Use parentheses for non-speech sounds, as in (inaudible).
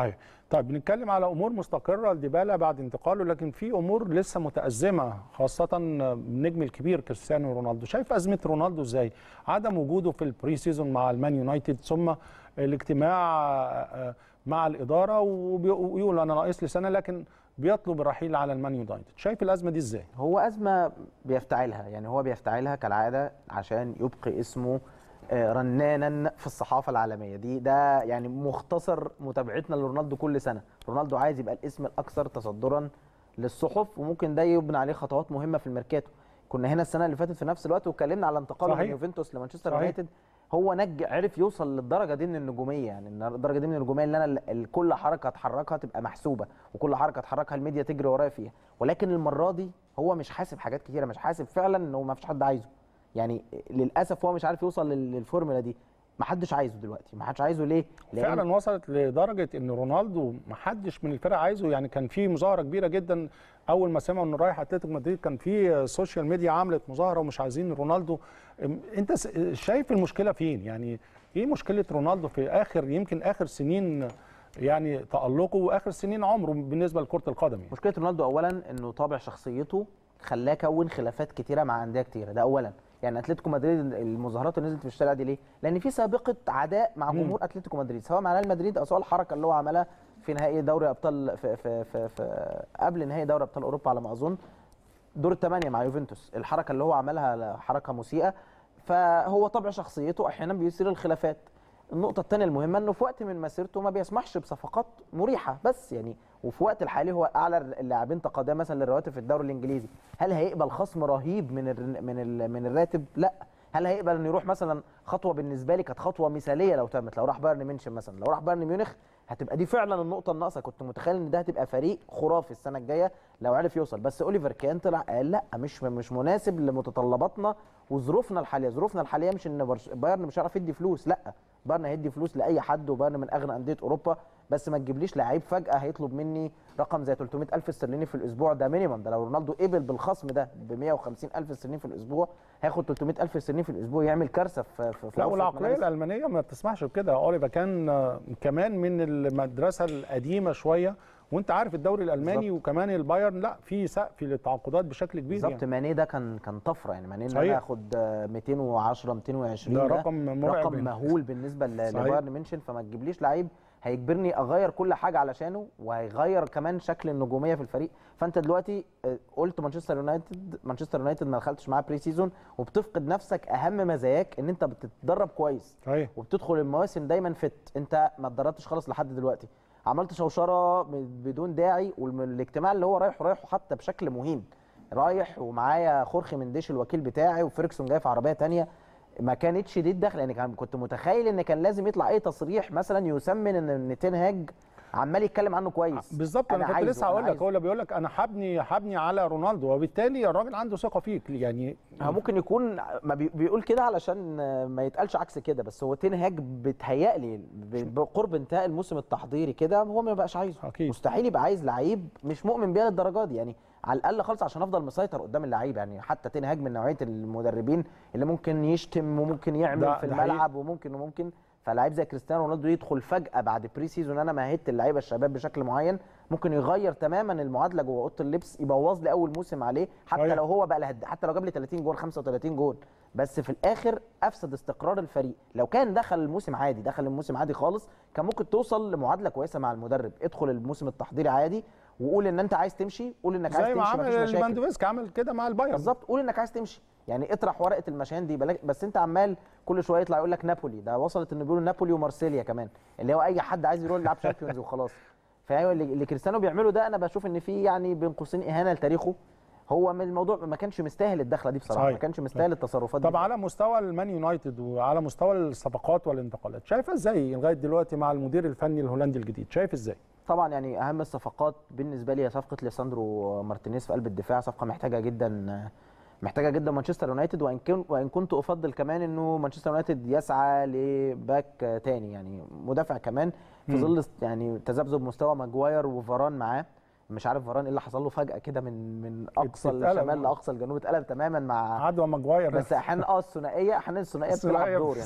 صحيح طيب بنتكلم على امور مستقره لديبالا بعد انتقاله لكن في امور لسه متازمه خاصه النجم الكبير كريستيانو رونالدو شايف ازمه رونالدو ازاي عدم وجوده في البري سيزون مع المان يونايتد ثم الاجتماع آه، آه، مع الاداره ويقول انا ناقص لي سنه لكن بيطلب الرحيل على المان يونايتد شايف الازمه دي ازاي هو ازمه بيفتعلها يعني هو بيفتعلها كالعاده عشان يبقي اسمه رنانا في الصحافه العالميه دي ده يعني مختصر متابعتنا لرونالدو كل سنه رونالدو عايز يبقى الاسم الاكثر تصدرا للصحف وممكن ده يبنى عليه خطوات مهمه في الميركاتو كنا هنا السنه اللي فاتت في نفس الوقت واتكلمنا على انتقاله من يوفنتوس لمانشستر يونايتد هو نج عرف يوصل للدرجه دي من النجوميه يعني الدرجه دي من النجوميه اللي انا كل حركه اتحركها تبقى محسوبه وكل حركه اتحركها الميديا تجري ورايا فيها ولكن المره دي هو مش حاسب حاجات كتيره مش حاسب فعلا انه ما فيش حد عايزه يعني للاسف هو مش عارف يوصل للفورمولا دي ما حدش عايزه دلوقتي ما حدش عايزه ليه لأن فعلا وصلت لدرجه ان رونالدو ما حدش من الفرق عايزه يعني كان في مظاهره كبيره جدا اول ما سمعوا انه رايح اتلتيكو مدريد كان في سوشيال ميديا عملت مظاهره ومش عايزين رونالدو انت شايف المشكله فين يعني ايه مشكله رونالدو في اخر يمكن اخر سنين يعني تالقه واخر سنين عمره بالنسبه لكره القدم يعني. مشكله رونالدو اولا انه طابع شخصيته خلاه كون خلافات كتيره مع انديه كتيره ده اولا يعني اتلتيكو مدريد المظاهرات اللي نزلت في الشارع دي ليه؟ لان في سابقه عداء مع جمهور اتلتيكو مدريد سواء مع ريال مدريد او سواء الحركه اللي هو عملها في نهائي دوري ابطال في, في, في, في قبل نهائي دوري ابطال اوروبا على ما اظن دور الثمانيه مع يوفنتوس الحركه اللي هو عملها حركه مسيئه فهو طبع شخصيته احيانا بيثير الخلافات النقطه الثانيه المهمه انه في وقت من مسيرته ما بيسمحش بصفقات مريحه بس يعني وفي وقت الحالي هو اعلى اللاعبين تقاضيا مثلا للرواتب في الدوري الانجليزي هل هيقبل خصم رهيب من الـ من الـ من الراتب لا هل هيقبل انه يروح مثلا خطوه بالنسبه لي كانت خطوه مثاليه لو تمت لو راح بايرن ميونخ مثلا لو راح بايرن ميونخ هتبقى دي فعلا النقطه الناقصه كنت متخيل ان ده هتبقى فريق خرافي السنه الجايه لو عرف يوصل بس اوليفر كان طلع قال لا مش مش مناسب لمتطلباتنا وظروفنا الحاليه ظروفنا الحاليه مش ان بايرن مش هيعرف يدي فلوس لا بايرن هيدي فلوس لاي حد وبايرن من اغنى انديه اوروبا بس ما تجيبليش لعيب فجاه هيطلب مني رقم زي 300 الف استرليني في الاسبوع ده مينيمم ده لو رونالدو قبل بالخصم ده ب 150 الف استرليني في الاسبوع هياخد 300 الف استرليني في الاسبوع يعمل كارثه في في لا والعقليه الالمانيه ما بتسمحش بكده اوليفا كان آه، كمان من المدرسه القديمه شويه وانت عارف الدوري الالماني بالزبط. وكمان البايرن لا في سقف للتعاقدات بشكل كبير بالظبط يعني. ماني ده كان كان طفره يعني ماني انا اخد 210 220 ده, ده رقم مرعب يعني. رقم مهول بالنسبه لبايرن ميونشن فما تجيبليش لعيب هيجبرني اغير كل حاجه علشانه وهيغير كمان شكل النجوميه في الفريق فانت دلوقتي آه، قلت مانشستر يونايتد مانشستر يونايتد ما دخلتش معاه بري سيزون وبتفقد نفسك اهم مزاياك ان انت بتتدرب كويس صحيح. وبتدخل المواسم دايما فت انت ما اتدربتش خالص لحد دلوقتي عملت شوشره بدون داعي والاجتماع اللي هو رايحه رايحه حتى بشكل مهين رايح ومعايا من منديش الوكيل بتاعي وفيركسون جاي في عربيه ثانيه ما كانتش دي الدخل يعني كنت متخيل ان كان لازم يطلع اي تصريح مثلا يسمن ان تنهاج عمال يتكلم عنه كويس بالظبط انا, كنت لسه هقول لك هو اللي بيقول لك انا هبني هبني على رونالدو وبالتالي الراجل عنده ثقه فيك يعني ممكن يكون ما بيقول كده علشان ما يتقالش عكس كده بس هو تنهاج بتهيألي بقرب انتهاء الموسم التحضيري كده هو ما بقاش عايزه أكيد. مستحيل يبقى عايز لعيب مش مؤمن بيها للدرجه دي يعني على الاقل خالص عشان افضل مسيطر قدام اللعيبه يعني حتى تنهاج من نوعيه المدربين اللي ممكن يشتم وممكن يعمل في الملعب حقيقي. وممكن وممكن فلاعيب زي كريستيانو رونالدو يدخل فجاه بعد بري سيزون انا مهدت اللعيبه الشباب بشكل معين ممكن يغير تماما المعادله جوه اوضه اللبس يبوظ لي اول موسم عليه حتى أيه. لو هو بقى لهد حتى لو جاب لي 30 جول 35 جول بس في الاخر افسد استقرار الفريق لو كان دخل الموسم عادي دخل الموسم عادي خالص كان ممكن توصل لمعادله كويسه مع المدرب ادخل الموسم التحضيري عادي وقول ان انت عايز تمشي قول انك عايز تمشي زي ما عمل ليفاندوفسكي عمل كده مع البايرن بالظبط قول انك عايز تمشي يعني اطرح ورقه المشان دي بس انت عمال كل شويه يطلع يقول لك نابولي ده وصلت انه بيقولوا نابولي ومارسيليا كمان اللي هو اي حد عايز يروح يلعب شامبيونز وخلاص (laughs) اللي كريستيانو بيعمله ده انا بشوف ان في يعني بين قوسين اهانه لتاريخه هو من الموضوع ما كانش مستاهل الدخله دي بصراحه صحيح. ما كانش مستاهل التصرفات دي طب على مستوى المان يونايتد وعلى مستوى الصفقات والانتقالات شايفه ازاي لغايه دلوقتي مع المدير الفني الهولندي الجديد شايف ازاي طبعا يعني اهم الصفقات بالنسبه لي هي صفقه ليساندرو مارتينيز في قلب الدفاع صفقه محتاجه جدا محتاجه جدا مانشستر يونايتد وان وان كنت افضل كمان انه مانشستر يونايتد يسعى لباك تاني يعني مدافع كمان في ظل يعني تذبذب مستوى ماجواير وفاران معاه مش عارف فاران ايه اللي حصل له فجاه كده من من اقصى الشمال لاقصى الجنوب اتقلب تماما مع عدوى ماجواير بس احيانا اه الثنائيه احيانا الثنائيه بتلعب دور يعني